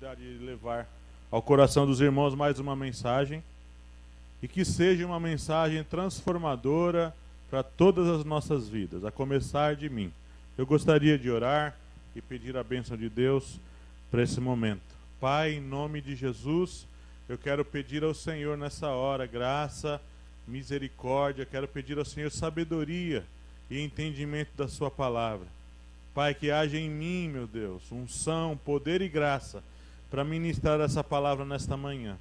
oportunidade de levar ao coração dos irmãos mais uma mensagem e que seja uma mensagem transformadora para todas as nossas vidas, a começar de mim. Eu gostaria de orar e pedir a bênção de Deus para esse momento. Pai, em nome de Jesus, eu quero pedir ao Senhor nessa hora graça, misericórdia, quero pedir ao Senhor sabedoria e entendimento da Sua palavra. Pai, que haja em mim, meu Deus, unção, poder e graça para ministrar essa palavra nesta manhã.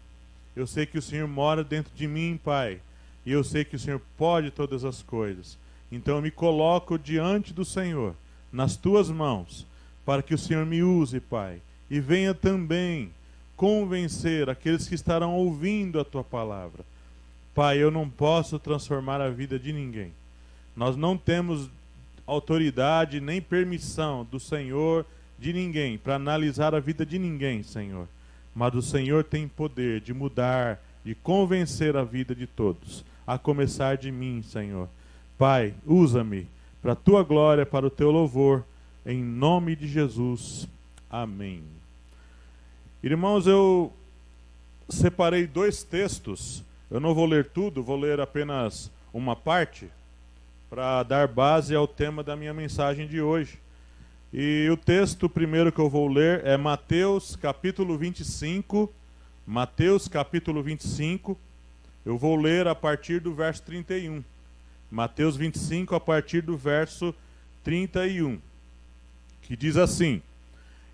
Eu sei que o Senhor mora dentro de mim, Pai, e eu sei que o Senhor pode todas as coisas. Então eu me coloco diante do Senhor, nas tuas mãos, para que o Senhor me use, Pai, e venha também convencer aqueles que estarão ouvindo a tua palavra. Pai, eu não posso transformar a vida de ninguém. Nós não temos autoridade nem permissão do Senhor de ninguém, para analisar a vida de ninguém, Senhor. Mas o Senhor tem poder de mudar, de convencer a vida de todos, a começar de mim, Senhor. Pai, usa-me para a tua glória, para o teu louvor, em nome de Jesus. Amém. Irmãos, eu separei dois textos. Eu não vou ler tudo, vou ler apenas uma parte para dar base ao tema da minha mensagem de hoje e o texto primeiro que eu vou ler é Mateus capítulo 25. Mateus capítulo 25. Eu vou ler a partir do verso 31. Mateus 25, a partir do verso 31. Que diz assim: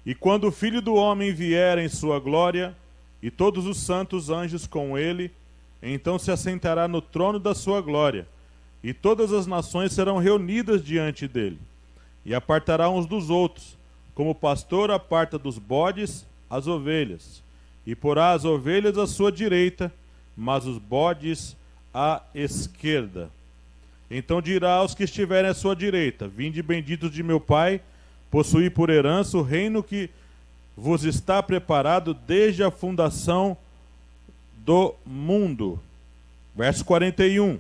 E quando o filho do homem vier em sua glória, e todos os santos anjos com ele, então se assentará no trono da sua glória, e todas as nações serão reunidas diante dele e apartará uns dos outros, como o pastor aparta dos bodes as ovelhas, e porá as ovelhas à sua direita, mas os bodes à esquerda. Então dirá aos que estiverem à sua direita: Vinde benditos de meu Pai, possuí por herança o reino que vos está preparado desde a fundação do mundo. Verso 41.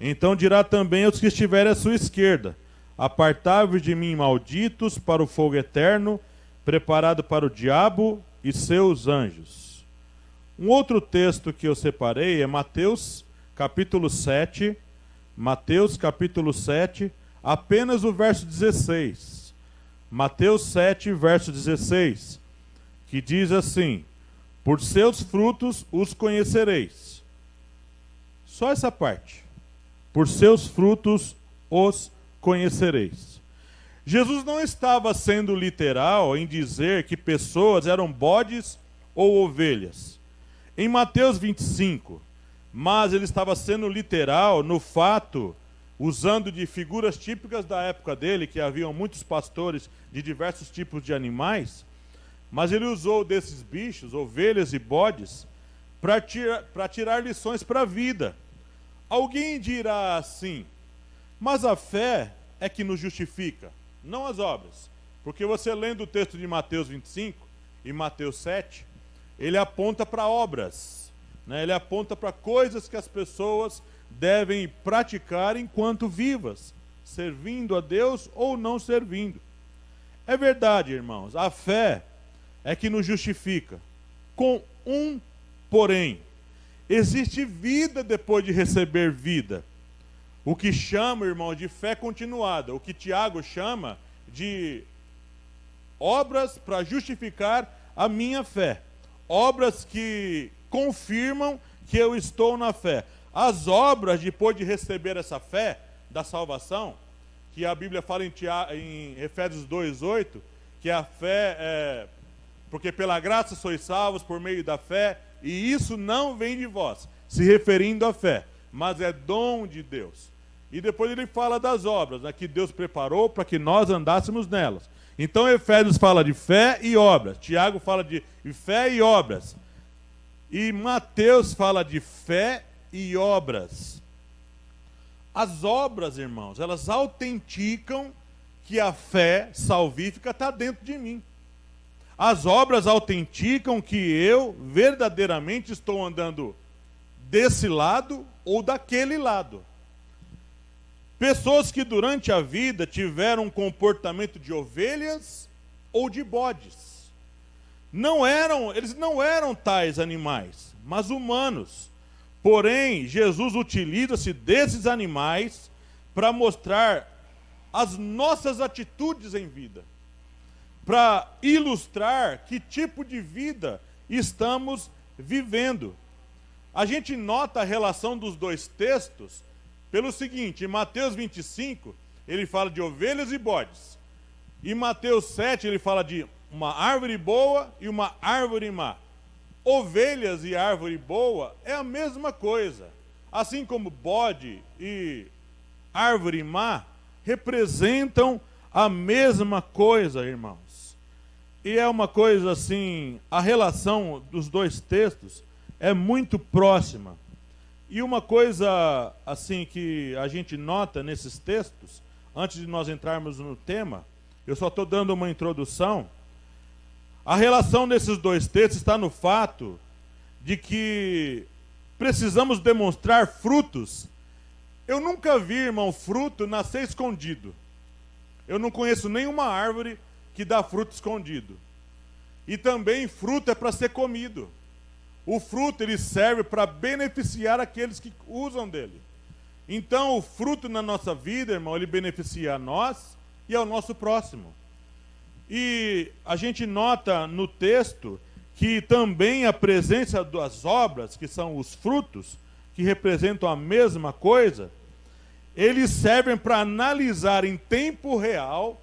Então dirá também aos que estiverem à sua esquerda: Apartai-vos de mim, malditos, para o fogo eterno, preparado para o diabo e seus anjos. Um outro texto que eu separei é Mateus, capítulo 7. Mateus, capítulo 7, apenas o verso 16. Mateus 7, verso 16, que diz assim: Por seus frutos os conhecereis. Só essa parte. Por seus frutos os conhecereis conhecereis. Jesus não estava sendo literal em dizer que pessoas eram bodes ou ovelhas. Em Mateus 25, mas ele estava sendo literal no fato, usando de figuras típicas da época dele, que haviam muitos pastores de diversos tipos de animais, mas ele usou desses bichos, ovelhas e bodes, para tira, tirar lições para a vida. Alguém dirá assim: mas a fé é que nos justifica, não as obras. Porque você lendo o texto de Mateus 25 e Mateus 7, ele aponta para obras, né? ele aponta para coisas que as pessoas devem praticar enquanto vivas, servindo a Deus ou não servindo. É verdade, irmãos, a fé é que nos justifica, com um porém. Existe vida depois de receber vida. O que chama, irmão, de fé continuada, o que Tiago chama de obras para justificar a minha fé, obras que confirmam que eu estou na fé. As obras, depois de receber essa fé da salvação, que a Bíblia fala em, Tiago, em Efésios 2,8, que a fé é. Porque pela graça sois salvos por meio da fé, e isso não vem de vós, se referindo à fé, mas é dom de Deus. E depois ele fala das obras, né, que Deus preparou para que nós andássemos nelas. Então Efésios fala de fé e obras, Tiago fala de fé e obras. E Mateus fala de fé e obras. As obras, irmãos, elas autenticam que a fé salvífica está dentro de mim. As obras autenticam que eu verdadeiramente estou andando desse lado ou daquele lado. Pessoas que durante a vida tiveram um comportamento de ovelhas ou de bodes. Não eram, eles não eram tais animais, mas humanos. Porém, Jesus utiliza-se desses animais para mostrar as nossas atitudes em vida, para ilustrar que tipo de vida estamos vivendo. A gente nota a relação dos dois textos pelo seguinte, em Mateus 25, ele fala de ovelhas e bodes. Em Mateus 7, ele fala de uma árvore boa e uma árvore má. Ovelhas e árvore boa é a mesma coisa. Assim como bode e árvore má representam a mesma coisa, irmãos. E é uma coisa assim, a relação dos dois textos é muito próxima. E uma coisa assim que a gente nota nesses textos, antes de nós entrarmos no tema, eu só estou dando uma introdução. A relação desses dois textos está no fato de que precisamos demonstrar frutos. Eu nunca vi, irmão, fruto nascer escondido. Eu não conheço nenhuma árvore que dá fruto escondido. E também fruto é para ser comido. O fruto ele serve para beneficiar aqueles que usam dele. Então, o fruto na nossa vida, irmão, ele beneficia a nós e ao nosso próximo. E a gente nota no texto que também a presença das obras, que são os frutos, que representam a mesma coisa, eles servem para analisar em tempo real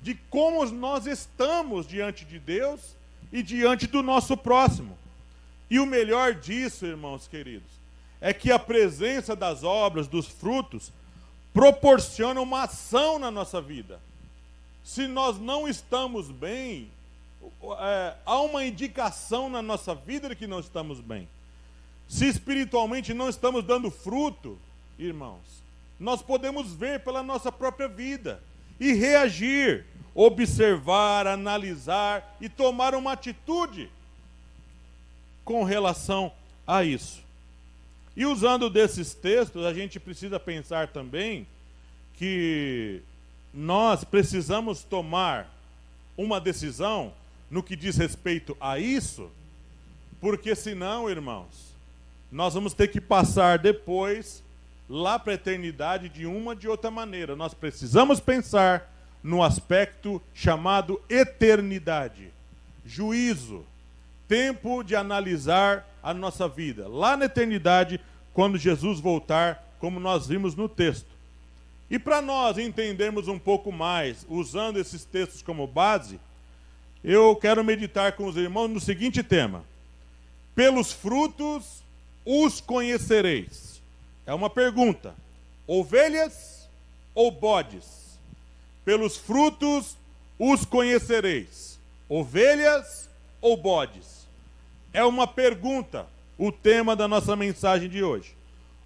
de como nós estamos diante de Deus e diante do nosso próximo. E o melhor disso, irmãos queridos, é que a presença das obras, dos frutos, proporciona uma ação na nossa vida. Se nós não estamos bem, é, há uma indicação na nossa vida de que não estamos bem. Se espiritualmente não estamos dando fruto, irmãos, nós podemos ver pela nossa própria vida e reagir, observar, analisar e tomar uma atitude com relação a isso. E usando desses textos, a gente precisa pensar também que nós precisamos tomar uma decisão no que diz respeito a isso, porque senão, irmãos, nós vamos ter que passar depois lá para a eternidade de uma de outra maneira. Nós precisamos pensar no aspecto chamado eternidade, juízo tempo de analisar a nossa vida. Lá na eternidade, quando Jesus voltar, como nós vimos no texto. E para nós entendermos um pouco mais, usando esses textos como base, eu quero meditar com os irmãos no seguinte tema: Pelos frutos os conhecereis. É uma pergunta: ovelhas ou bodes? Pelos frutos os conhecereis. Ovelhas ou bodes? é uma pergunta, o tema da nossa mensagem de hoje.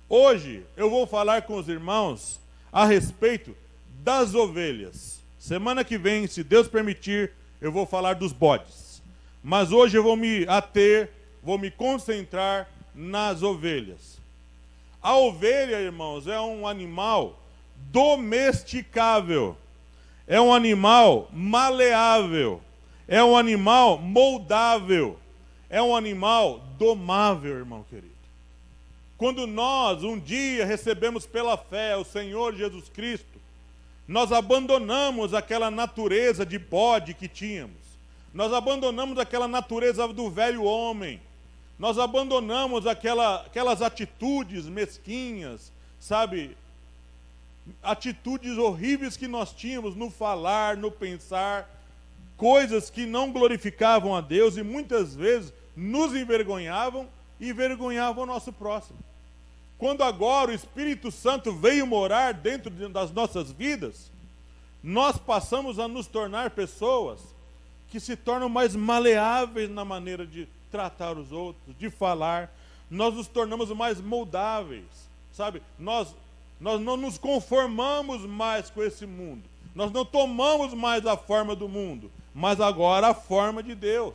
Hoje eu vou falar com os irmãos a respeito das ovelhas. Semana que vem, se Deus permitir, eu vou falar dos bodes. Mas hoje eu vou me ater, vou me concentrar nas ovelhas. A ovelha, irmãos, é um animal domesticável. É um animal maleável. É um animal moldável é um animal domável, irmão querido. Quando nós um dia recebemos pela fé o Senhor Jesus Cristo, nós abandonamos aquela natureza de bode que tínhamos, nós abandonamos aquela natureza do velho homem, nós abandonamos aquela, aquelas atitudes mesquinhas, sabe? Atitudes horríveis que nós tínhamos no falar, no pensar, coisas que não glorificavam a Deus e muitas vezes nos envergonhavam e envergonhavam o nosso próximo. Quando agora o Espírito Santo veio morar dentro das nossas vidas, nós passamos a nos tornar pessoas que se tornam mais maleáveis na maneira de tratar os outros, de falar. Nós nos tornamos mais moldáveis, sabe? Nós, nós não nos conformamos mais com esse mundo. Nós não tomamos mais a forma do mundo, mas agora a forma de Deus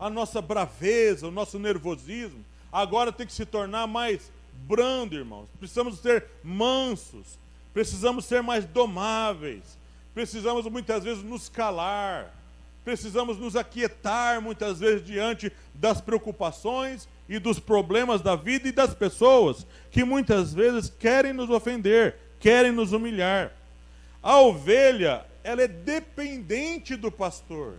a nossa braveza, o nosso nervosismo, agora tem que se tornar mais brando, irmãos. Precisamos ser mansos, precisamos ser mais domáveis, precisamos muitas vezes nos calar, precisamos nos aquietar muitas vezes diante das preocupações e dos problemas da vida e das pessoas que muitas vezes querem nos ofender, querem nos humilhar. A ovelha, ela é dependente do pastor.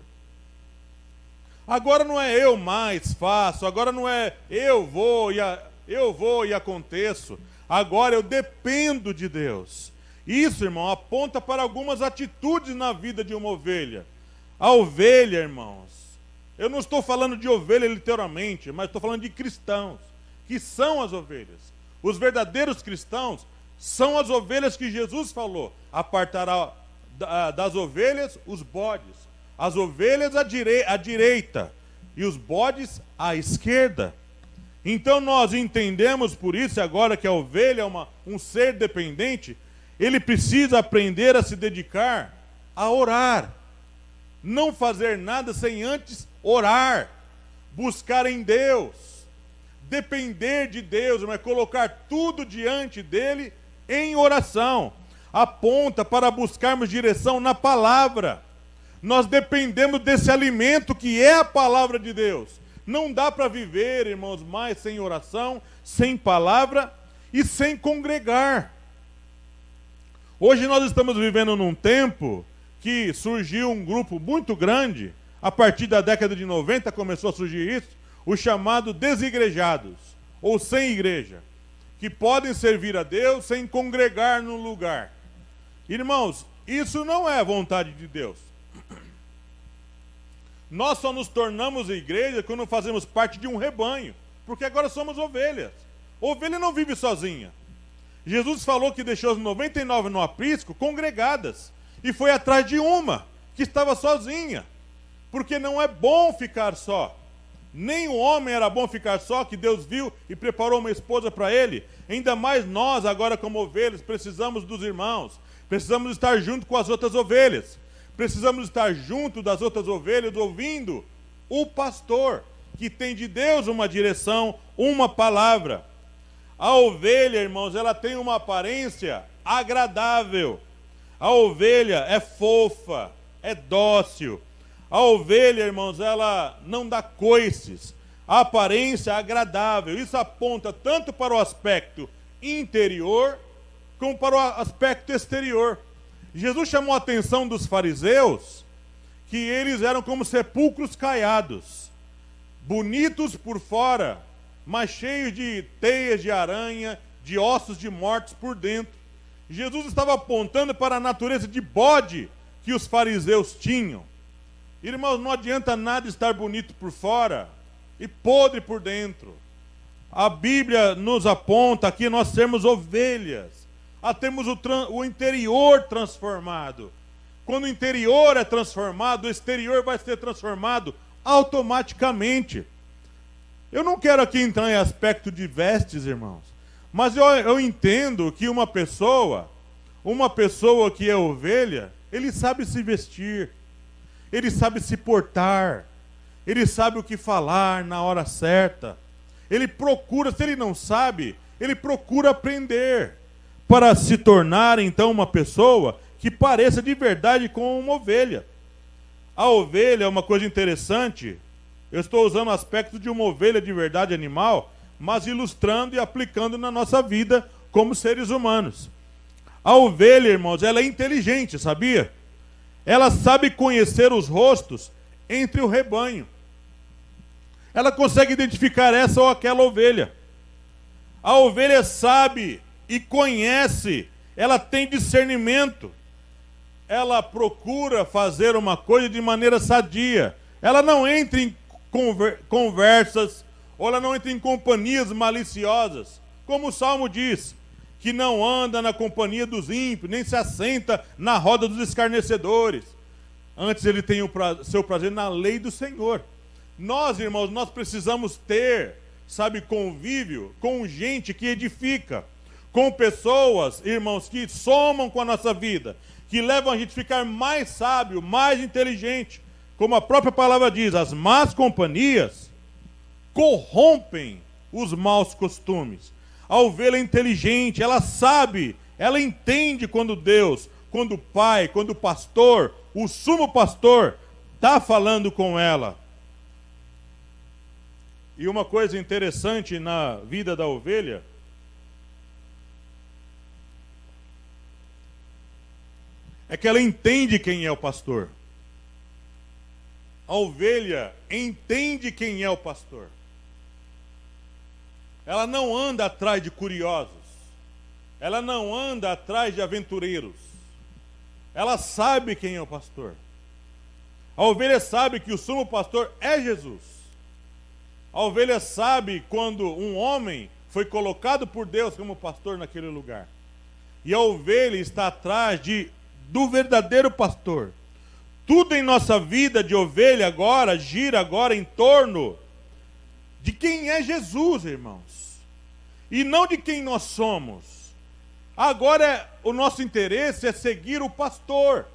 Agora não é eu mais faço, agora não é eu vou e a, eu vou e aconteço. Agora eu dependo de Deus. Isso, irmão, aponta para algumas atitudes na vida de uma ovelha. A ovelha, irmãos, eu não estou falando de ovelha literalmente, mas estou falando de cristãos, que são as ovelhas. Os verdadeiros cristãos são as ovelhas que Jesus falou: apartará das ovelhas os bodes as ovelhas à, à direita e os bodes à esquerda. Então nós entendemos por isso agora que a ovelha é uma, um ser dependente, ele precisa aprender a se dedicar a orar. Não fazer nada sem antes orar, buscar em Deus, depender de Deus, mas colocar tudo diante dele em oração. Aponta para buscarmos direção na palavra. Nós dependemos desse alimento que é a palavra de Deus. Não dá para viver, irmãos, mais sem oração, sem palavra e sem congregar. Hoje nós estamos vivendo num tempo que surgiu um grupo muito grande, a partir da década de 90 começou a surgir isso, o chamado desigrejados, ou sem igreja, que podem servir a Deus sem congregar num lugar. Irmãos, isso não é vontade de Deus. Nós só nos tornamos igreja quando fazemos parte de um rebanho, porque agora somos ovelhas. Ovelha não vive sozinha. Jesus falou que deixou as 99 no aprisco congregadas e foi atrás de uma que estava sozinha, porque não é bom ficar só. Nem o homem era bom ficar só, que Deus viu e preparou uma esposa para ele. Ainda mais nós, agora como ovelhas, precisamos dos irmãos, precisamos estar junto com as outras ovelhas. Precisamos estar junto das outras ovelhas, ouvindo o pastor, que tem de Deus uma direção, uma palavra. A ovelha, irmãos, ela tem uma aparência agradável. A ovelha é fofa, é dócil. A ovelha, irmãos, ela não dá coices. A aparência agradável. Isso aponta tanto para o aspecto interior como para o aspecto exterior. Jesus chamou a atenção dos fariseus que eles eram como sepulcros caiados, bonitos por fora, mas cheios de teias de aranha, de ossos de mortos por dentro. Jesus estava apontando para a natureza de bode que os fariseus tinham. Irmãos, não adianta nada estar bonito por fora e podre por dentro. A Bíblia nos aponta aqui nós sermos ovelhas a termos o, o interior transformado. Quando o interior é transformado, o exterior vai ser transformado automaticamente. Eu não quero aqui entrar em aspecto de vestes, irmãos, mas eu, eu entendo que uma pessoa, uma pessoa que é ovelha, ele sabe se vestir, ele sabe se portar, ele sabe o que falar na hora certa. Ele procura, se ele não sabe, ele procura aprender para se tornar então uma pessoa que pareça de verdade com uma ovelha. A ovelha é uma coisa interessante. Eu estou usando o aspecto de uma ovelha de verdade animal, mas ilustrando e aplicando na nossa vida como seres humanos. A ovelha, irmãos, ela é inteligente, sabia? Ela sabe conhecer os rostos entre o rebanho. Ela consegue identificar essa ou aquela ovelha. A ovelha sabe e conhece, ela tem discernimento, ela procura fazer uma coisa de maneira sadia, ela não entra em conversas, ou ela não entra em companhias maliciosas, como o Salmo diz, que não anda na companhia dos ímpios, nem se assenta na roda dos escarnecedores. Antes ele tem o pra, seu prazer na lei do Senhor. Nós, irmãos, nós precisamos ter, sabe, convívio com gente que edifica, com pessoas, irmãos, que somam com a nossa vida, que levam a gente a ficar mais sábio, mais inteligente. Como a própria palavra diz, as más companhias corrompem os maus costumes. A ovelha é inteligente, ela sabe, ela entende quando Deus, quando o pai, quando o pastor, o sumo pastor, está falando com ela. E uma coisa interessante na vida da ovelha é que ela entende quem é o pastor. A ovelha entende quem é o pastor. Ela não anda atrás de curiosos. Ela não anda atrás de aventureiros. Ela sabe quem é o pastor. A ovelha sabe que o sumo pastor é Jesus. A ovelha sabe quando um homem foi colocado por Deus como pastor naquele lugar. E a ovelha está atrás de do verdadeiro pastor. Tudo em nossa vida de ovelha agora gira agora em torno de quem é Jesus, irmãos, e não de quem nós somos. Agora é, o nosso interesse é seguir o pastor,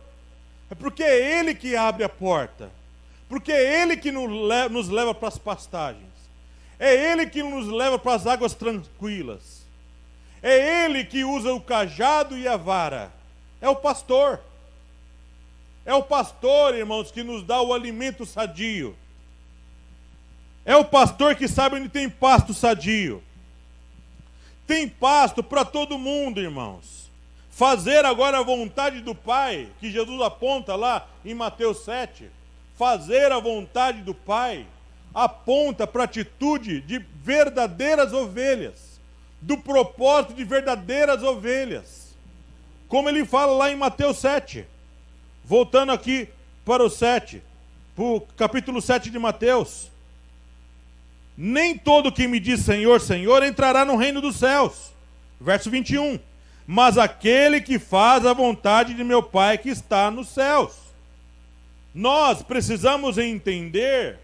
é porque é ele que abre a porta, porque é ele que nos leva para as pastagens, é ele que nos leva para as águas tranquilas, é ele que usa o cajado e a vara. É o pastor. É o pastor, irmãos, que nos dá o alimento sadio. É o pastor que sabe onde tem pasto sadio. Tem pasto para todo mundo, irmãos. Fazer agora a vontade do Pai, que Jesus aponta lá em Mateus 7. Fazer a vontade do Pai aponta para a atitude de verdadeiras ovelhas, do propósito de verdadeiras ovelhas. Como ele fala lá em Mateus 7. Voltando aqui para o 7, para o capítulo 7 de Mateus. Nem todo que me diz Senhor, Senhor entrará no reino dos céus. Verso 21. Mas aquele que faz a vontade de meu Pai que está nos céus. Nós precisamos entender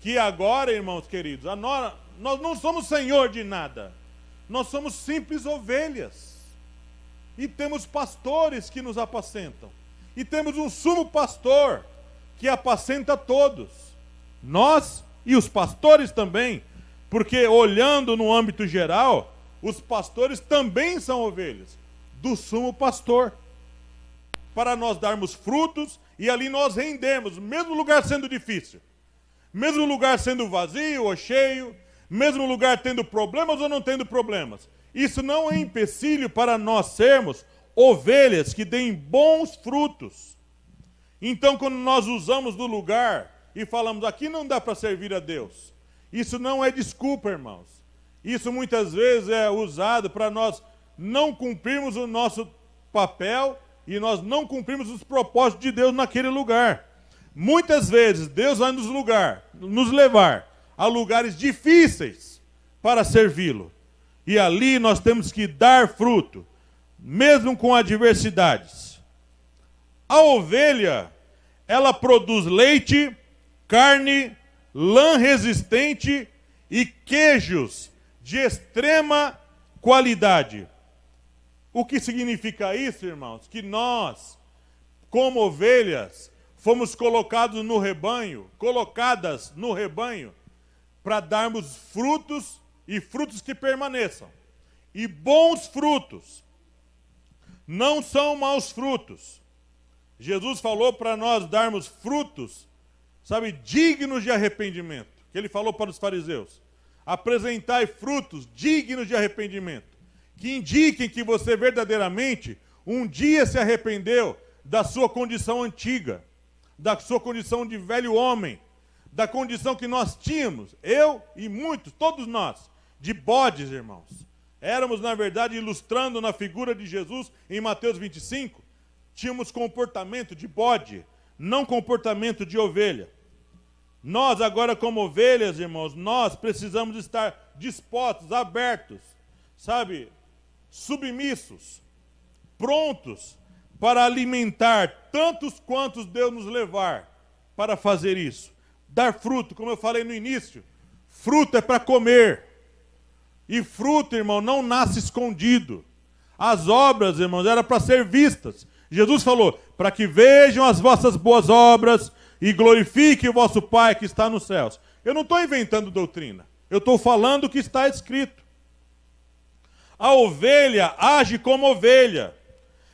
que agora, irmãos queridos, nós, nós não somos senhor de nada. Nós somos simples ovelhas e temos pastores que nos apacentam, e temos um sumo pastor que apacenta todos, nós e os pastores também, porque olhando no âmbito geral, os pastores também são ovelhas do sumo pastor, para nós darmos frutos e ali nós rendemos, mesmo lugar sendo difícil, mesmo lugar sendo vazio ou cheio, mesmo lugar tendo problemas ou não tendo problemas isso não é empecilho para nós sermos ovelhas que deem bons frutos. Então, quando nós usamos do lugar e falamos aqui não dá para servir a Deus, isso não é desculpa, irmãos. Isso muitas vezes é usado para nós não cumprirmos o nosso papel e nós não cumprimos os propósitos de Deus naquele lugar. Muitas vezes Deus vai nos lugar, nos levar a lugares difíceis para servi-lo. E ali nós temos que dar fruto, mesmo com adversidades. A ovelha, ela produz leite, carne, lã resistente e queijos de extrema qualidade. O que significa isso, irmãos? Que nós, como ovelhas, fomos colocados no rebanho, colocadas no rebanho, para darmos frutos e frutos que permaneçam, e bons frutos, não são maus frutos. Jesus falou para nós darmos frutos, sabe, dignos de arrependimento, que ele falou para os fariseus: apresentai frutos dignos de arrependimento, que indiquem que você verdadeiramente um dia se arrependeu da sua condição antiga, da sua condição de velho homem, da condição que nós tínhamos, eu e muitos, todos nós, de bodes, irmãos. Éramos, na verdade, ilustrando na figura de Jesus em Mateus 25, tínhamos comportamento de bode, não comportamento de ovelha. Nós, agora, como ovelhas, irmãos, nós precisamos estar dispostos, abertos, sabe, submissos, prontos para alimentar tantos quantos Deus nos levar para fazer isso. Dar fruto, como eu falei no início, fruto é para comer. E fruto, irmão, não nasce escondido. As obras, irmãos, eram para ser vistas. Jesus falou: para que vejam as vossas boas obras e glorifique o vosso Pai que está nos céus. Eu não estou inventando doutrina, eu estou falando o que está escrito. A ovelha age como ovelha,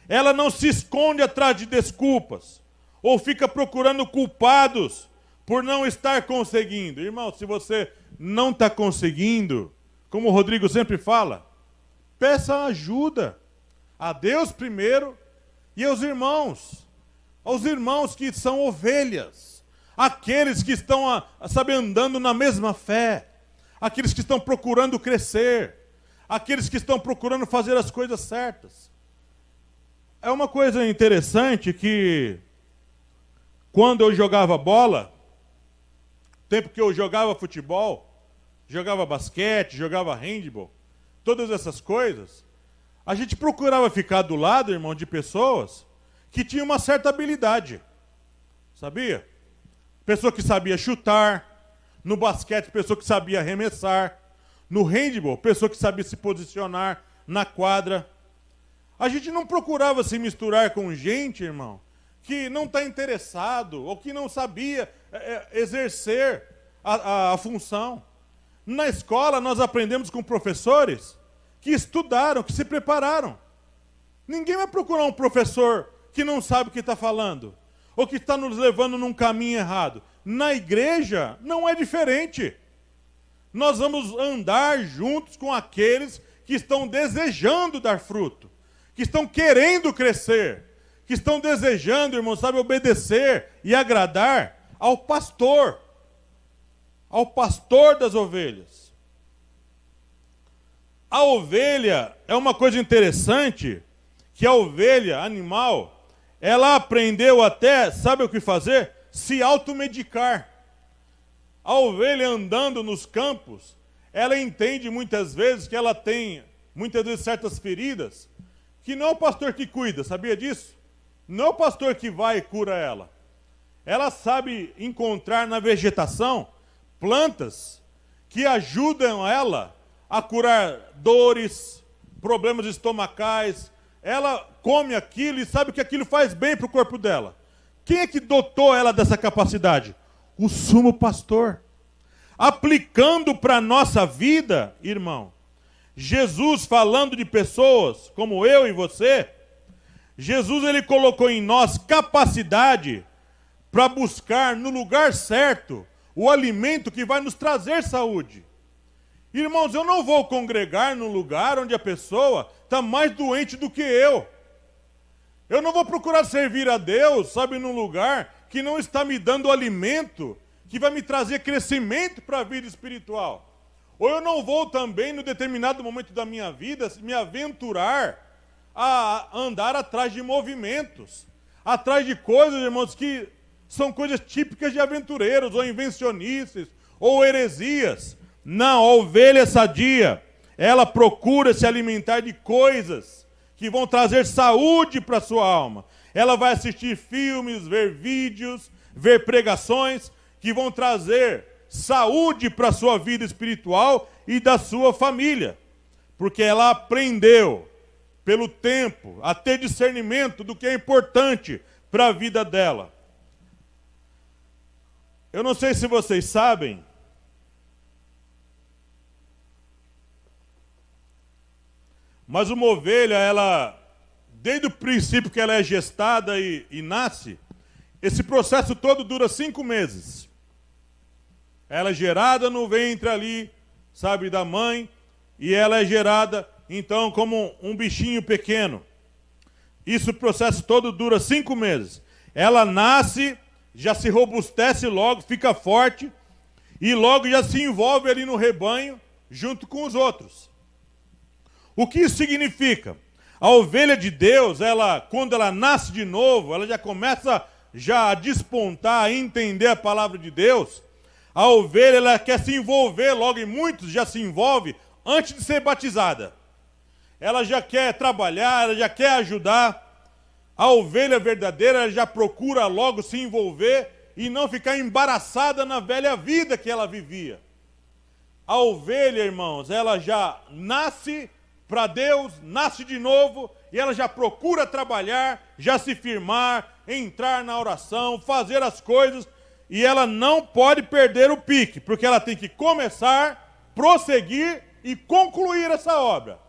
ela não se esconde atrás de desculpas ou fica procurando culpados por não estar conseguindo. Irmão, se você não está conseguindo, como o Rodrigo sempre fala, peça ajuda a Deus primeiro e aos irmãos, aos irmãos que são ovelhas, aqueles que estão, a, ah, sabe, andando na mesma fé, aqueles que estão procurando crescer, aqueles que estão procurando fazer as coisas certas. É uma coisa interessante que quando eu jogava bola, tempo que eu jogava futebol, jogava basquete, jogava handball, todas essas coisas, a gente procurava ficar do lado, irmão, de pessoas que tinham uma certa habilidade. Sabia? Pessoa que sabia chutar, no basquete, pessoa que sabia arremessar, no handball, pessoa que sabia se posicionar na quadra. A gente não procurava se misturar com gente, irmão, que não está interessado ou que não sabia é, é exercer a, a, a função. Na escola, nós aprendemos com professores que estudaram, que se prepararam. Ninguém vai procurar um professor que não sabe o que está falando ou que está nos levando num caminho errado. Na igreja, não é diferente. Nós vamos andar juntos com aqueles que estão desejando dar fruto, que estão querendo crescer, que estão desejando, irmão, sabe, obedecer e agradar ao pastor ao pastor das ovelhas. A ovelha é uma coisa interessante, que a ovelha, animal, ela aprendeu até, sabe o que fazer? Se automedicar. A ovelha andando nos campos, ela entende muitas vezes que ela tem, muitas vezes, certas feridas, que não é o pastor que cuida, sabia disso? Não é o pastor que vai e cura ela. Ela sabe encontrar na vegetação plantas que ajudam ela a curar dores, problemas estomacais. Ela come aquilo e sabe que aquilo faz bem para o corpo dela. Quem é que dotou ela dessa capacidade? O sumo pastor. Aplicando para a nossa vida, irmão, Jesus falando de pessoas como eu e você, Jesus ele colocou em nós capacidade para buscar no lugar certo o alimento que vai nos trazer saúde. Irmãos, eu não vou congregar num lugar onde a pessoa está mais doente do que eu. Eu não vou procurar servir a Deus, sabe, num lugar que não está me dando alimento que vai me trazer crescimento para a vida espiritual. Ou eu não vou também, no determinado momento da minha vida, me aventurar a andar atrás de movimentos, atrás de coisas, irmãos, que são coisas típicas de aventureiros ou invencionistas ou heresias. Não, a ovelha sadia, ela procura se alimentar de coisas que vão trazer saúde para sua alma. Ela vai assistir filmes, ver vídeos, ver pregações que vão trazer saúde para sua vida espiritual e da sua família. Porque ela aprendeu pelo tempo a ter discernimento do que é importante para a vida dela. Eu não sei se vocês sabem, mas uma ovelha, ela, desde o princípio que ela é gestada e, e nasce, esse processo todo dura cinco meses. Ela é gerada no ventre ali, sabe, da mãe, e ela é gerada, então, como um bichinho pequeno. Isso, o processo todo dura cinco meses. Ela nasce já se robustece logo, fica forte e logo já se envolve ali no rebanho junto com os outros. O que isso significa? A ovelha de Deus, ela quando ela nasce de novo, ela já começa já a despontar, a entender a palavra de Deus. A ovelha ela quer se envolver, logo e muitos já se envolve antes de ser batizada. Ela já quer trabalhar, ela já quer ajudar. A ovelha verdadeira já procura logo se envolver e não ficar embaraçada na velha vida que ela vivia. A ovelha, irmãos, ela já nasce para Deus, nasce de novo e ela já procura trabalhar, já se firmar, entrar na oração, fazer as coisas e ela não pode perder o pique, porque ela tem que começar, prosseguir e concluir essa obra.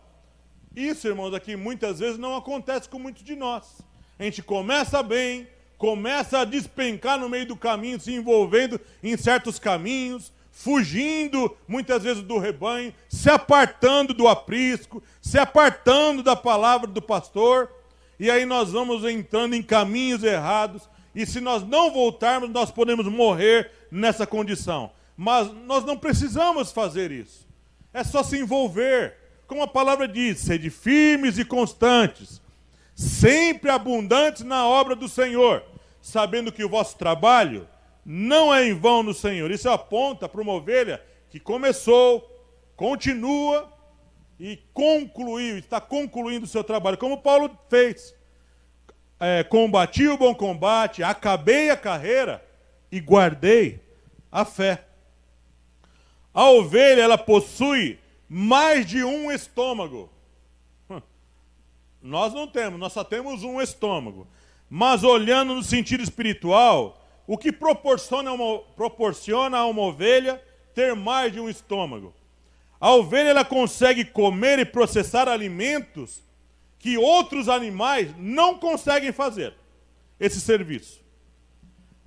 Isso, irmãos, aqui muitas vezes não acontece com muitos de nós a gente começa bem, começa a despencar no meio do caminho, se envolvendo em certos caminhos, fugindo muitas vezes do rebanho, se apartando do aprisco, se apartando da palavra do pastor, e aí nós vamos entrando em caminhos errados, e se nós não voltarmos, nós podemos morrer nessa condição. Mas nós não precisamos fazer isso. É só se envolver. Como a palavra diz, sede firmes e constantes, sempre abundantes na obra do Senhor, sabendo que o vosso trabalho não é em vão no Senhor. Isso é aponta para uma ovelha que começou, continua e concluiu, está concluindo o seu trabalho, como Paulo fez. É, combati o bom combate, acabei a carreira e guardei a fé. A ovelha, ela possui mais de um estômago. Nós não temos, nós só temos um estômago. Mas olhando no sentido espiritual, o que proporciona, uma, proporciona a uma ovelha ter mais de um estômago? A ovelha ela consegue comer e processar alimentos que outros animais não conseguem fazer esse serviço.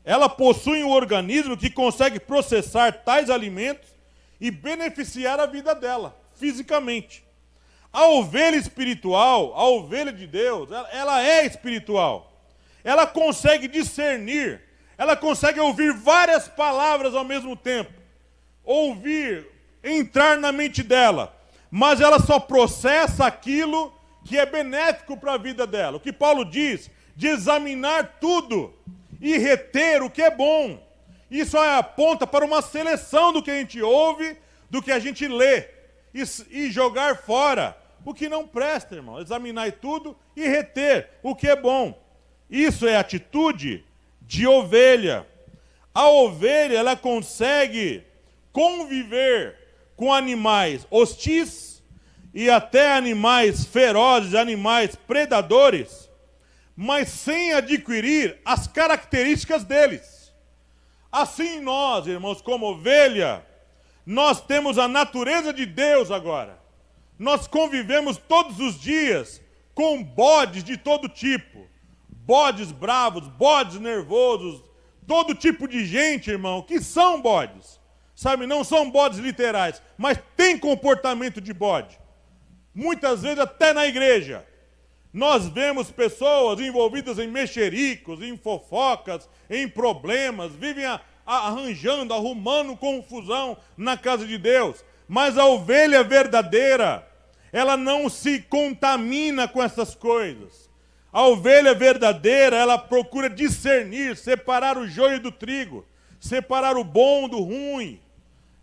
Ela possui um organismo que consegue processar tais alimentos e beneficiar a vida dela fisicamente. A ovelha espiritual, a ovelha de Deus, ela é espiritual. Ela consegue discernir, ela consegue ouvir várias palavras ao mesmo tempo. Ouvir, entrar na mente dela. Mas ela só processa aquilo que é benéfico para a vida dela. O que Paulo diz, de examinar tudo e reter o que é bom. Isso é aponta para uma seleção do que a gente ouve, do que a gente lê e, e jogar fora o que não presta, irmão. Examinar tudo e reter o que é bom. Isso é atitude de ovelha. A ovelha, ela consegue conviver com animais hostis e até animais ferozes, animais predadores, mas sem adquirir as características deles. Assim nós, irmãos, como ovelha, nós temos a natureza de Deus agora. Nós convivemos todos os dias com bodes de todo tipo. Bodes bravos, bodes nervosos, todo tipo de gente, irmão, que são bodes. Sabe, não são bodes literais, mas tem comportamento de bode. Muitas vezes até na igreja. Nós vemos pessoas envolvidas em mexericos, em fofocas, em problemas, vivem a, a, arranjando, arrumando confusão na casa de Deus. Mas a ovelha verdadeira, ela não se contamina com essas coisas. A ovelha verdadeira, ela procura discernir, separar o joio do trigo, separar o bom do ruim.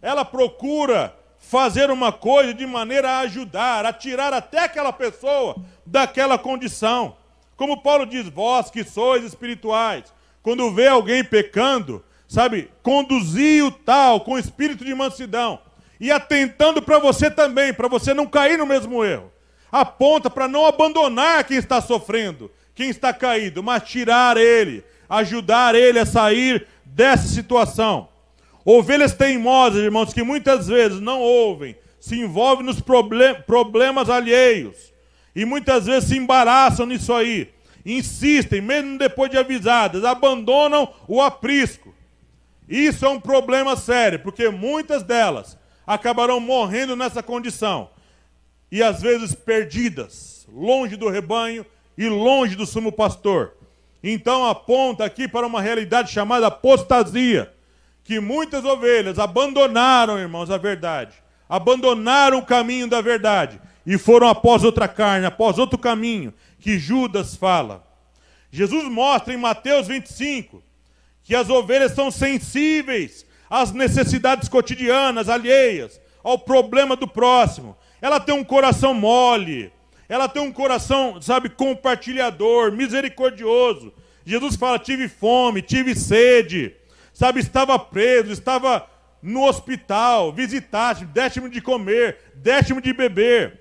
Ela procura fazer uma coisa de maneira a ajudar, a tirar até aquela pessoa daquela condição. Como Paulo diz, vós que sois espirituais, quando vê alguém pecando, sabe, conduzi o tal com espírito de mansidão, e atentando para você também, para você não cair no mesmo erro. Aponta para não abandonar quem está sofrendo, quem está caído, mas tirar ele, ajudar ele a sair dessa situação. Ovelhas teimosas, irmãos, que muitas vezes não ouvem, se envolvem nos problem problemas alheios e muitas vezes se embaraçam nisso aí. Insistem, mesmo depois de avisadas, abandonam o aprisco. Isso é um problema sério, porque muitas delas acabarão morrendo nessa condição, e às vezes perdidas, longe do rebanho e longe do sumo pastor. Então aponta aqui para uma realidade chamada apostasia, que muitas ovelhas abandonaram, irmãos, a verdade, abandonaram o caminho da verdade e foram após outra carne, após outro caminho, que Judas fala. Jesus mostra em Mateus 25 que as ovelhas são sensíveis às necessidades cotidianas, alheias, ao problema do próximo. Ela tem um coração mole, ela tem um coração, sabe, compartilhador, misericordioso. Jesus fala: tive fome, tive sede, sabe, estava preso, estava no hospital, visitaste, décimo de comer, décimo de beber.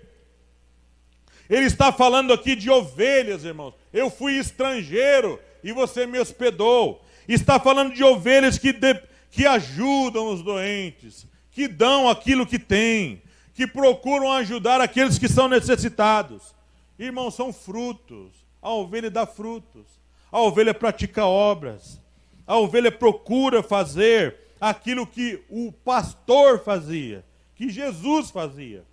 Ele está falando aqui de ovelhas, irmãos. Eu fui estrangeiro e você me hospedou. Está falando de ovelhas que de, que ajudam os doentes, que dão aquilo que têm, que procuram ajudar aqueles que são necessitados. Irmãos, são frutos. A ovelha dá frutos. A ovelha pratica obras. A ovelha procura fazer aquilo que o pastor fazia, que Jesus fazia.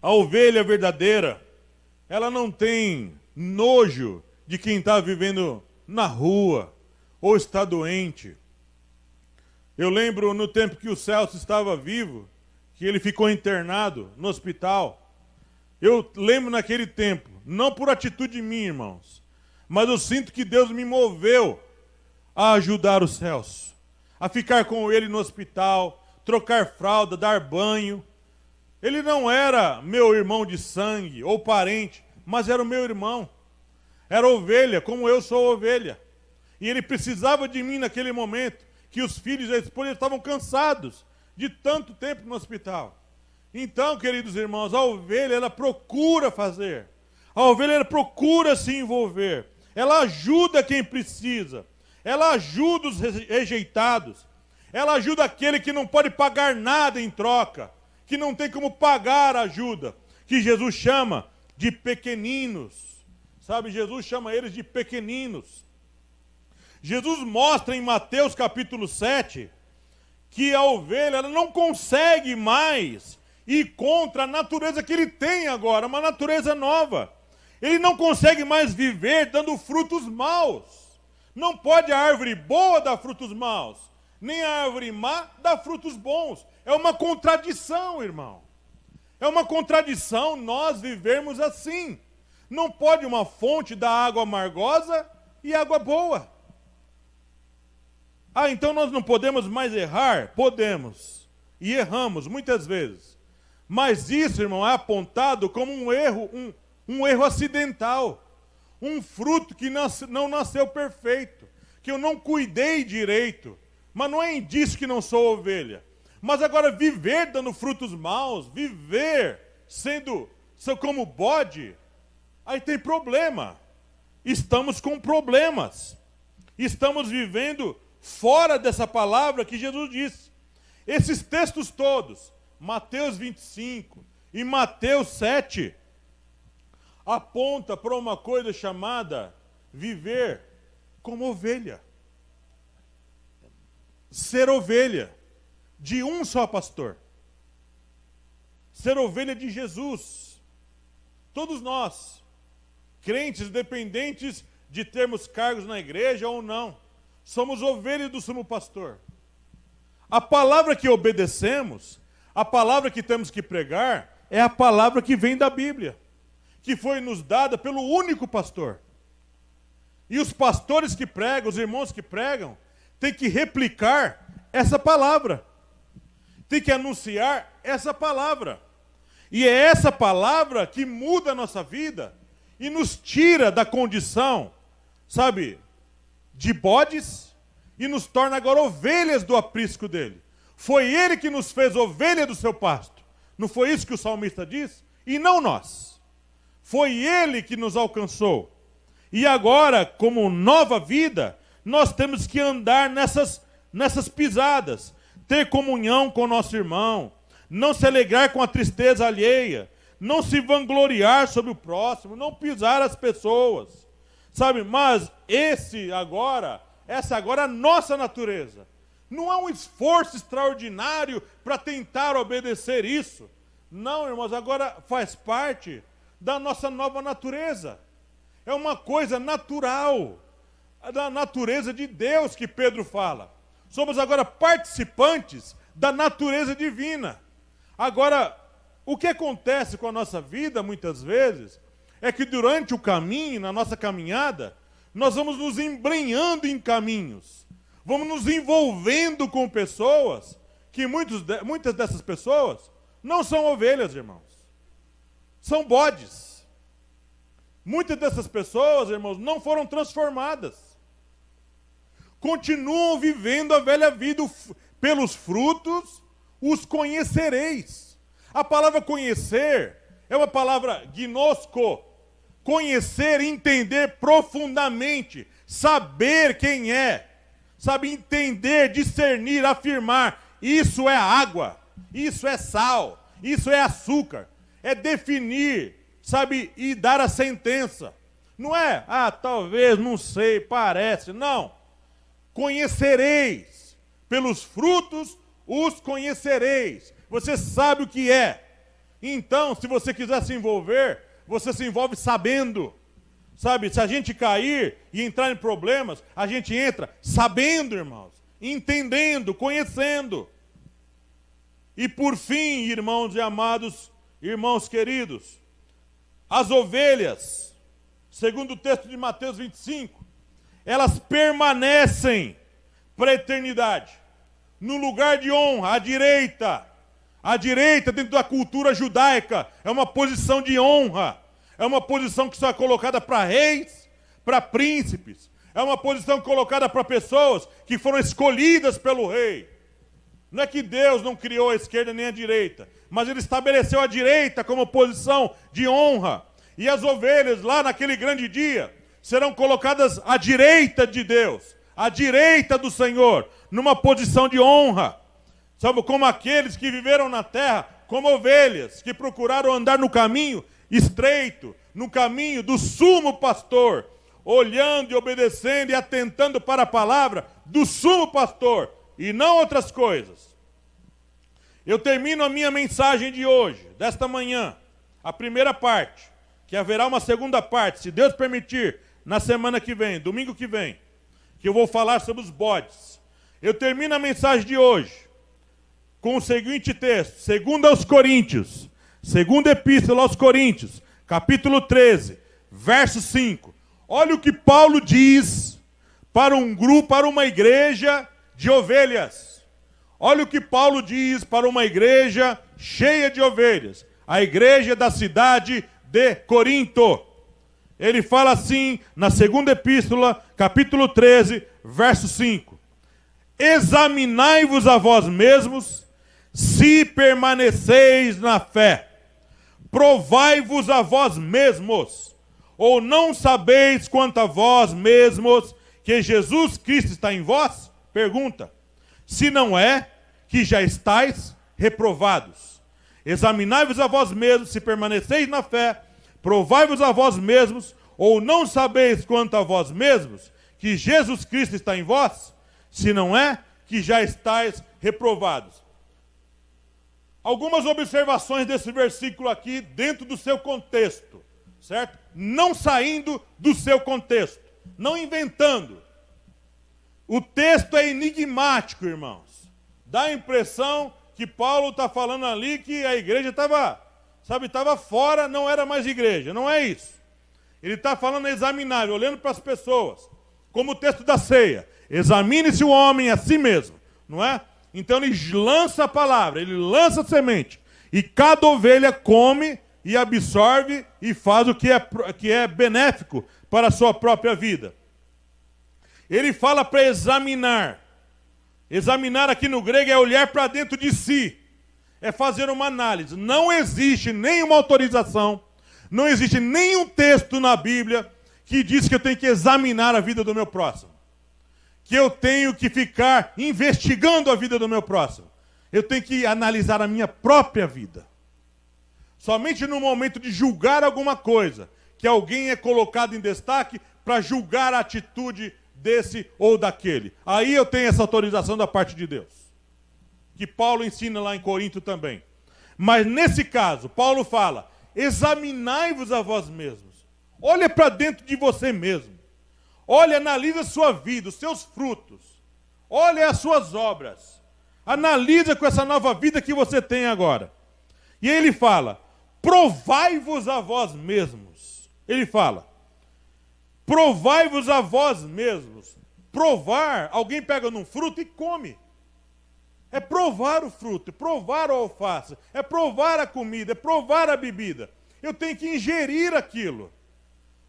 A ovelha verdadeira, ela não tem nojo de quem está vivendo na rua ou está doente. Eu lembro no tempo que o Celso estava vivo, que ele ficou internado no hospital. Eu lembro naquele tempo, não por atitude minha, irmãos, mas eu sinto que Deus me moveu a ajudar o Celso, a ficar com ele no hospital, trocar fralda, dar banho. Ele não era meu irmão de sangue ou parente, mas era o meu irmão. Era ovelha, como eu sou ovelha. E ele precisava de mim naquele momento, que os filhos e a esposa estavam cansados de tanto tempo no hospital. Então, queridos irmãos, a ovelha ela procura fazer. A ovelha ela procura se envolver. Ela ajuda quem precisa. Ela ajuda os rejeitados. Ela ajuda aquele que não pode pagar nada em troca, que não tem como pagar a ajuda, que Jesus chama de pequeninos. Sabe, Jesus chama eles de pequeninos. Jesus mostra em Mateus capítulo 7 que a ovelha ela não consegue mais ir contra a natureza que ele tem agora, uma natureza nova. Ele não consegue mais viver dando frutos maus. Não pode a árvore boa dar frutos maus, nem a árvore má dar frutos bons. É uma contradição, irmão. É uma contradição nós vivermos assim. Não pode uma fonte dar água amargosa e água boa. Ah, então nós não podemos mais errar? Podemos. E erramos muitas vezes. Mas isso, irmão, é apontado como um erro, um, um erro acidental. Um fruto que nasce, não nasceu perfeito. Que eu não cuidei direito. Mas não é indício que não sou ovelha. Mas agora, viver dando frutos maus, viver sendo, sendo como bode, Aí tem problema. Estamos com problemas. Estamos vivendo fora dessa palavra que Jesus disse. Esses textos todos, Mateus 25 e Mateus 7, aponta para uma coisa chamada viver como ovelha. Ser ovelha de um só pastor. Ser ovelha de Jesus. Todos nós crentes dependentes de termos cargos na igreja ou não. Somos ovelhas do sumo pastor. A palavra que obedecemos, a palavra que temos que pregar, é a palavra que vem da Bíblia, que foi nos dada pelo único pastor. E os pastores que pregam, os irmãos que pregam, têm que replicar essa palavra, têm que anunciar essa palavra. E é essa palavra que muda a nossa vida e nos tira da condição, sabe, de bodes e nos torna agora ovelhas do aprisco dele. Foi ele que nos fez ovelha do seu pasto. Não foi isso que o salmista diz? E não nós. Foi ele que nos alcançou. E agora, como nova vida, nós temos que andar nessas, nessas pisadas, ter comunhão com nosso irmão, não se alegrar com a tristeza alheia, não se vangloriar sobre o próximo, não pisar as pessoas. Sabe, mas esse agora, essa agora é a nossa natureza. Não é um esforço extraordinário para tentar obedecer isso. Não, irmãos, agora faz parte da nossa nova natureza. É uma coisa natural, da natureza de Deus que Pedro fala. Somos agora participantes da natureza divina. Agora, o que acontece com a nossa vida, muitas vezes, é que durante o caminho, na nossa caminhada, nós vamos nos embrenhando em caminhos, vamos nos envolvendo com pessoas que muitos de, muitas dessas pessoas não são ovelhas, irmãos, são bodes. Muitas dessas pessoas, irmãos, não foram transformadas, continuam vivendo a velha vida pelos frutos, os conhecereis. A palavra conhecer é uma palavra gnosco. Conhecer, entender profundamente, saber quem é, sabe entender, discernir, afirmar. Isso é água, isso é sal, isso é açúcar. É definir, sabe, e dar a sentença. Não é, ah, talvez, não sei, parece. Não. Conhecereis, pelos frutos os conhecereis você sabe o que é. Então, se você quiser se envolver, você se envolve sabendo. Sabe, se a gente cair e entrar em problemas, a gente entra sabendo, irmãos, entendendo, conhecendo. E por fim, irmãos e amados, irmãos queridos, as ovelhas, segundo o texto de Mateus 25, elas permanecem para a eternidade, no lugar de honra, à direita a direita, dentro da cultura judaica, é uma posição de honra, é uma posição que só é colocada para reis, para príncipes, é uma posição colocada para pessoas que foram escolhidas pelo rei. Não é que Deus não criou a esquerda nem a direita, mas ele estabeleceu a direita como posição de honra. E as ovelhas, lá naquele grande dia, serão colocadas à direita de Deus, à direita do Senhor, numa posição de honra. Somos como aqueles que viveram na terra como ovelhas, que procuraram andar no caminho estreito, no caminho do sumo pastor, olhando e obedecendo e atentando para a palavra do sumo pastor e não outras coisas. Eu termino a minha mensagem de hoje, desta manhã, a primeira parte, que haverá uma segunda parte, se Deus permitir, na semana que vem, domingo que vem, que eu vou falar sobre os bodes. Eu termino a mensagem de hoje com o seguinte texto, segundo aos Coríntios, segunda epístola aos Coríntios, capítulo 13, verso 5. Olha o que Paulo diz para um grupo, para uma igreja de ovelhas. Olha o que Paulo diz para uma igreja cheia de ovelhas, a igreja da cidade de Corinto. Ele fala assim na segunda epístola, capítulo 13, verso 5: Examinai-vos a vós mesmos se permaneceis na fé, provai-vos a vós mesmos, ou não sabeis quanto a vós mesmos que Jesus Cristo está em vós? Pergunta. Se não é, que já estáis reprovados. Examinai-vos a vós mesmos, se permaneceis na fé, provai-vos a vós mesmos, ou não sabeis quanto a vós mesmos que Jesus Cristo está em vós? Se não é, que já estáis reprovados. Algumas observações desse versículo aqui dentro do seu contexto, certo? Não saindo do seu contexto, não inventando. O texto é enigmático, irmãos. Dá a impressão que Paulo está falando ali que a igreja estava, sabe, estava fora, não era mais igreja. Não é isso. Ele está falando examinável, olhando para as pessoas. Como o texto da ceia. Examine-se o homem a si mesmo, não é? Então ele lança a palavra, ele lança a semente. E cada ovelha come e absorve e faz o que é, que é benéfico para a sua própria vida. Ele fala para examinar. Examinar aqui no grego é olhar para dentro de si, é fazer uma análise. Não existe nenhuma autorização, não existe nenhum texto na Bíblia que diz que eu tenho que examinar a vida do meu próximo que eu tenho que ficar investigando a vida do meu próximo. Eu tenho que analisar a minha própria vida. Somente no momento de julgar alguma coisa, que alguém é colocado em destaque para julgar a atitude desse ou daquele. Aí eu tenho essa autorização da parte de Deus. Que Paulo ensina lá em Corinto também. Mas nesse caso, Paulo fala: examinai-vos a vós mesmos. Olha para dentro de você mesmo. Olha, analisa a sua vida, os seus frutos. Olha as suas obras. Analisa com essa nova vida que você tem agora. E ele fala: provai-vos a vós mesmos. Ele fala: provai-vos a vós mesmos. Provar, alguém pega num fruto e come. É provar o fruto, é provar a alface, é provar a comida, é provar a bebida. Eu tenho que ingerir aquilo.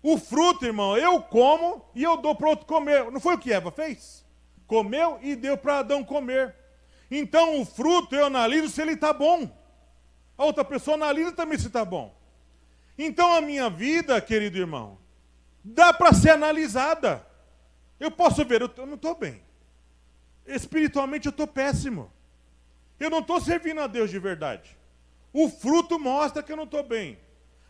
O fruto, irmão, eu como e eu dou para outro comer. Não foi o que Eva fez? Comeu e deu para Adão comer. Então o fruto eu analiso se ele está bom. A outra pessoa analisa também se está bom. Então a minha vida, querido irmão, dá para ser analisada. Eu posso ver, eu, eu não estou bem. Espiritualmente eu estou péssimo. Eu não estou servindo a Deus de verdade. O fruto mostra que eu não estou bem.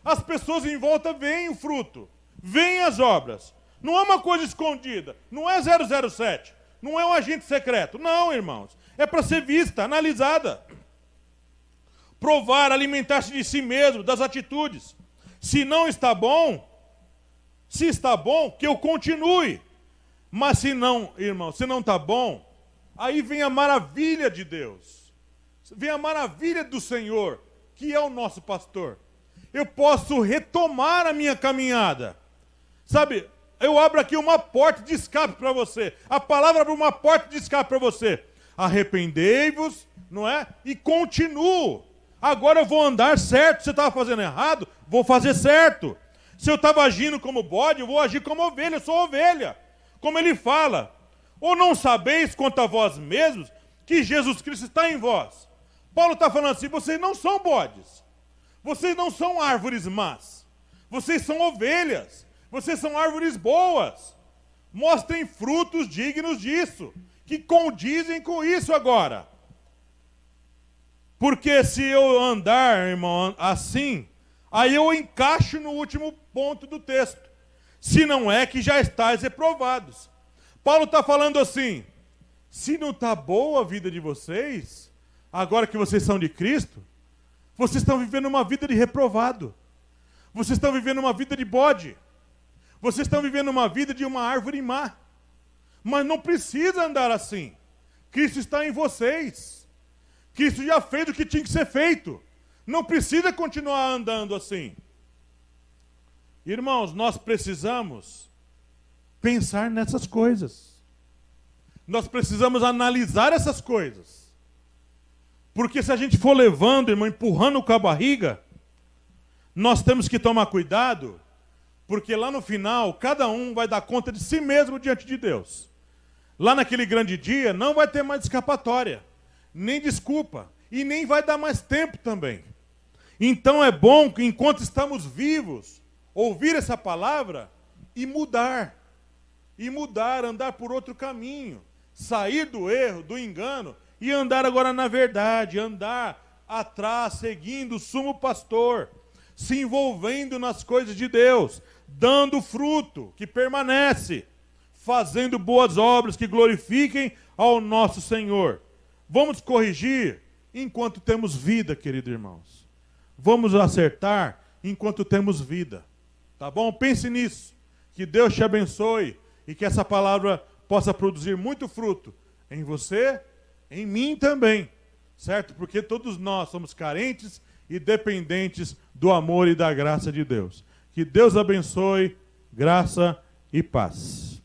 As pessoas em volta veem o fruto. Vêm as obras. Não é uma coisa escondida. Não é 007. Não é um agente secreto. Não, irmãos. É para ser vista, analisada. Provar, alimentar-se de si mesmo, das atitudes. Se não está bom, se está bom, que eu continue. Mas se não, irmão, se não está bom, aí vem a maravilha de Deus. Vem a maravilha do Senhor, que é o nosso pastor. Eu posso retomar a minha caminhada. Sabe, eu abro aqui uma porta de escape para você. A palavra abre uma porta de escape para você. Arrependei-vos, não é? E continuo. Agora eu vou andar certo. Se eu estava fazendo errado, vou fazer certo. Se eu estava agindo como bode, eu vou agir como ovelha. Eu sou ovelha. Como ele fala. Ou não sabeis quanto a vós mesmos que Jesus Cristo está em vós. Paulo está falando assim: vocês não são bodes. Vocês não são árvores más. Vocês são ovelhas. Vocês são árvores boas. Mostrem frutos dignos disso, que condizem com isso agora. Porque se eu andar, irmão, assim, aí eu encaixo no último ponto do texto. Se não é que já estáis reprovados. Paulo está falando assim: se não está boa a vida de vocês, agora que vocês são de Cristo, vocês estão vivendo uma vida de reprovado. Vocês estão vivendo uma vida de bode. Vocês estão vivendo uma vida de uma árvore má. Mas não precisa andar assim. Cristo está em vocês. Cristo já fez o que tinha que ser feito. Não precisa continuar andando assim. Irmãos, nós precisamos pensar nessas coisas. Nós precisamos analisar essas coisas. Porque se a gente for levando, irmão, empurrando com a barriga, nós temos que tomar cuidado porque lá no final, cada um vai dar conta de si mesmo diante de Deus. Lá naquele grande dia, não vai ter mais escapatória, nem desculpa, e nem vai dar mais tempo também. Então é bom que, enquanto estamos vivos, ouvir essa palavra e mudar. E mudar, andar por outro caminho. Sair do erro, do engano e andar agora na verdade, andar atrás, seguindo o sumo pastor, se envolvendo nas coisas de Deus, dando fruto, que permanece, fazendo boas obras que glorifiquem ao nosso Senhor. Vamos corrigir enquanto temos vida, queridos irmãos. Vamos acertar enquanto temos vida. Tá bom? Pense nisso. Que Deus te abençoe e que essa palavra possa produzir muito fruto em você, em mim também. Certo? Porque todos nós somos carentes e dependentes do amor e da graça de Deus. Que Deus abençoe, graça e paz.